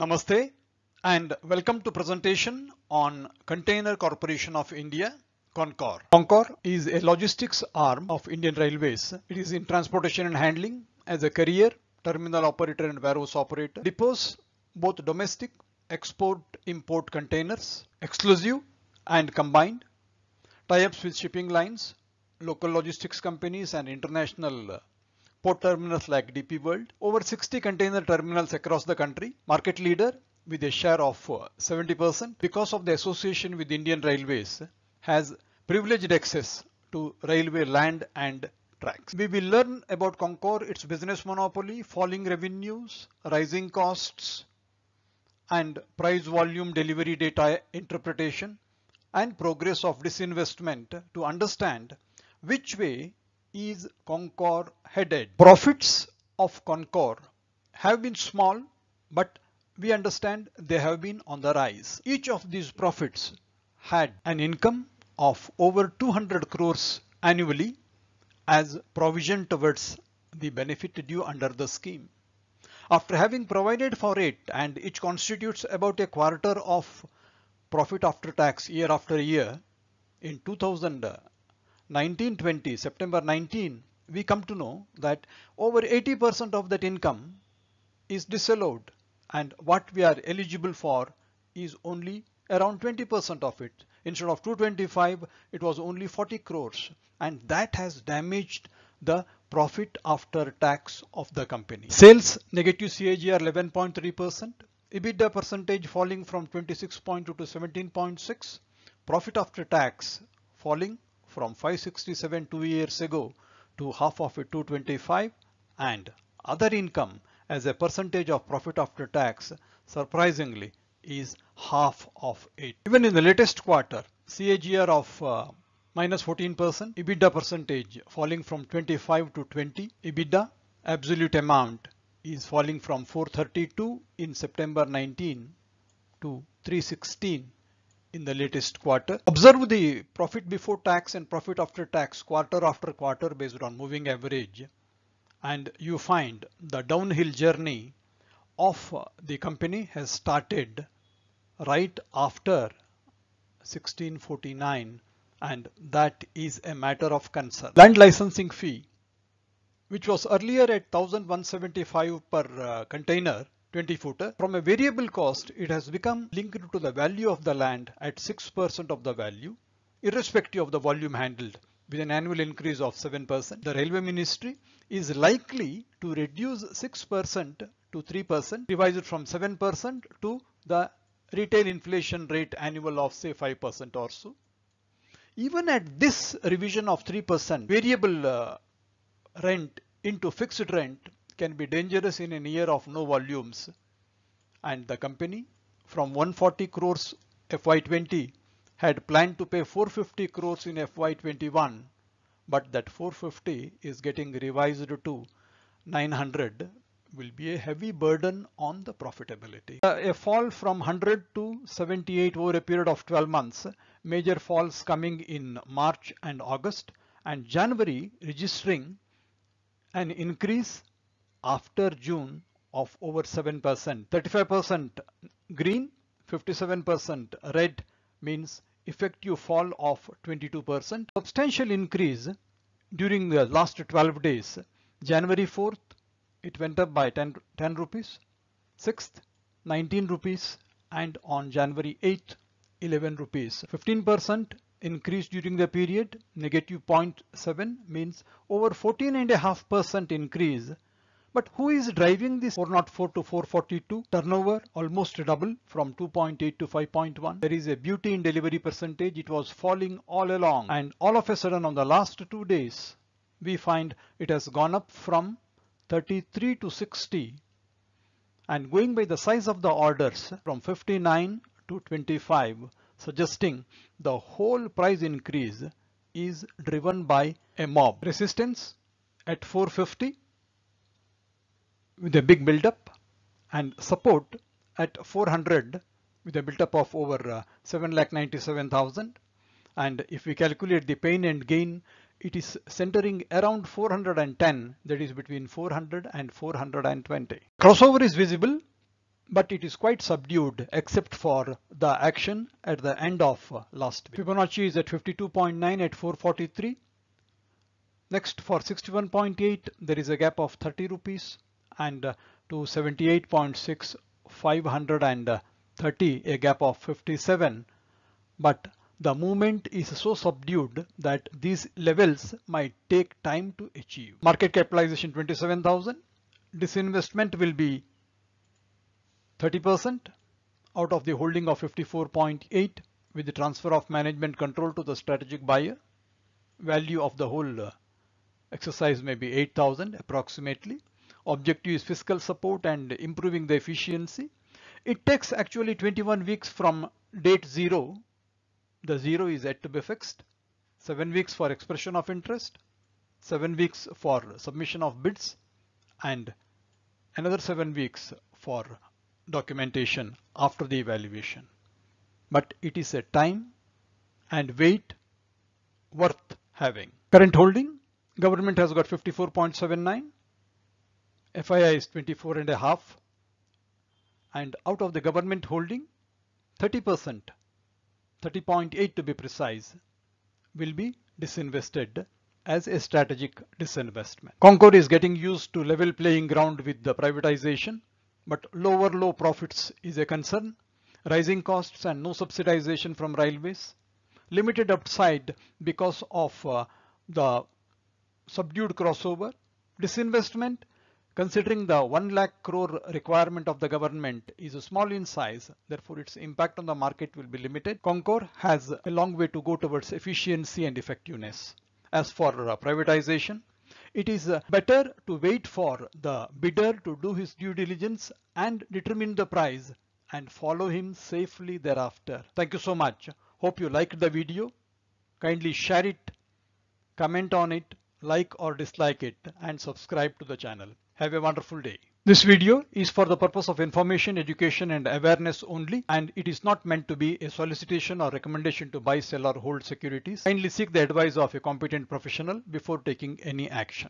Namaste and welcome to presentation on Container Corporation of India, Concor. Concor is a logistics arm of Indian Railways. It is in transportation and handling as a carrier, terminal operator and warehouse operator. Depots both domestic, export, import containers, exclusive and combined, tie-ups with shipping lines, local logistics companies and international port terminals like DP World, over 60 container terminals across the country, market leader with a share of 70% uh, because of the association with Indian Railways uh, has privileged access to railway land and tracks. We will learn about Concor, its business monopoly, falling revenues, rising costs, and price volume delivery data interpretation and progress of disinvestment to understand which way is Concor headed. Profits of Concor have been small but we understand they have been on the rise. Each of these profits had an income of over 200 crores annually as provision towards the benefit due under the scheme. After having provided for it and it constitutes about a quarter of profit after tax year after year, in 2000 1920, September 19, we come to know that over 80% of that income is disallowed and what we are eligible for is only around 20% of it. Instead of 225, it was only 40 crores and that has damaged the profit after tax of the company. Sales negative CAGR 11.3%, EBITDA percentage falling from 26.2 to 17.6, profit after tax falling from 567 two years ago to half of it 225 and other income as a percentage of profit after tax surprisingly is half of it. Even in the latest quarter CAGR of uh, minus 14% EBITDA percentage falling from 25 to 20 EBITDA absolute amount is falling from 432 in September 19 to 316 in the latest quarter. Observe the profit before tax and profit after tax quarter after quarter based on moving average and you find the downhill journey of the company has started right after 1649 and that is a matter of concern. Land licensing fee which was earlier at 1175 per uh, container 20 footer. From a variable cost, it has become linked to the value of the land at 6% of the value, irrespective of the volume handled with an annual increase of 7%. The railway ministry is likely to reduce 6% to 3%, revise it from 7% to the retail inflation rate annual of say 5% or so. Even at this revision of 3%, variable uh, rent into fixed rent can be dangerous in a year of no volumes and the company from 140 crores FY20 had planned to pay 450 crores in FY21 but that 450 is getting revised to 900 will be a heavy burden on the profitability. Uh, a fall from 100 to 78 over a period of 12 months, major falls coming in March and August and January registering an increase after June of over 7%. 35% green, 57% red means effective fall of 22%. Substantial increase during the last 12 days. January 4th, it went up by 10, 10 rupees. 6th, 19 rupees and on January 8th, 11 rupees. 15% increase during the period, negative 0.7 means over 14.5% increase but who is driving this 404 to 442 turnover almost double from 2.8 to 5.1? There is a beauty in delivery percentage. It was falling all along and all of a sudden on the last two days, we find it has gone up from 33 to 60 and going by the size of the orders from 59 to 25 suggesting the whole price increase is driven by a mob resistance at 450 with a big build-up and support at 400 with a build-up of over uh, 7,97,000. And if we calculate the pain and gain, it is centering around 410, that is between 400 and 420. Crossover is visible, but it is quite subdued except for the action at the end of uh, last week. Fibonacci is at 52.9 at 443. Next for 61.8, there is a gap of 30 rupees and uh, to 78.6 530 a gap of 57 but the movement is so subdued that these levels might take time to achieve. Market capitalization 27,000. Disinvestment will be 30% out of the holding of 54.8 with the transfer of management control to the strategic buyer. Value of the whole uh, exercise may be 8,000 approximately objective is fiscal support and improving the efficiency. It takes actually 21 weeks from date zero. The zero is yet to be fixed. Seven weeks for expression of interest, seven weeks for submission of bids and another seven weeks for documentation after the evaluation. But it is a time and weight worth having. Current holding, government has got 54.79. FII is 24 and a half and out of the government holding 30% 30.8 to be precise will be disinvested as a strategic disinvestment. Concord is getting used to level playing ground with the privatization but lower low profits is a concern rising costs and no subsidization from railways limited upside because of uh, the subdued crossover disinvestment Considering the 1 lakh crore requirement of the government is small in size, therefore its impact on the market will be limited. Concor has a long way to go towards efficiency and effectiveness. As for uh, privatization, it is uh, better to wait for the bidder to do his due diligence and determine the price and follow him safely thereafter. Thank you so much. Hope you liked the video. Kindly share it, comment on it, like or dislike it and subscribe to the channel. Have a wonderful day. This video is for the purpose of information, education and awareness only and it is not meant to be a solicitation or recommendation to buy, sell or hold securities. Kindly seek the advice of a competent professional before taking any action.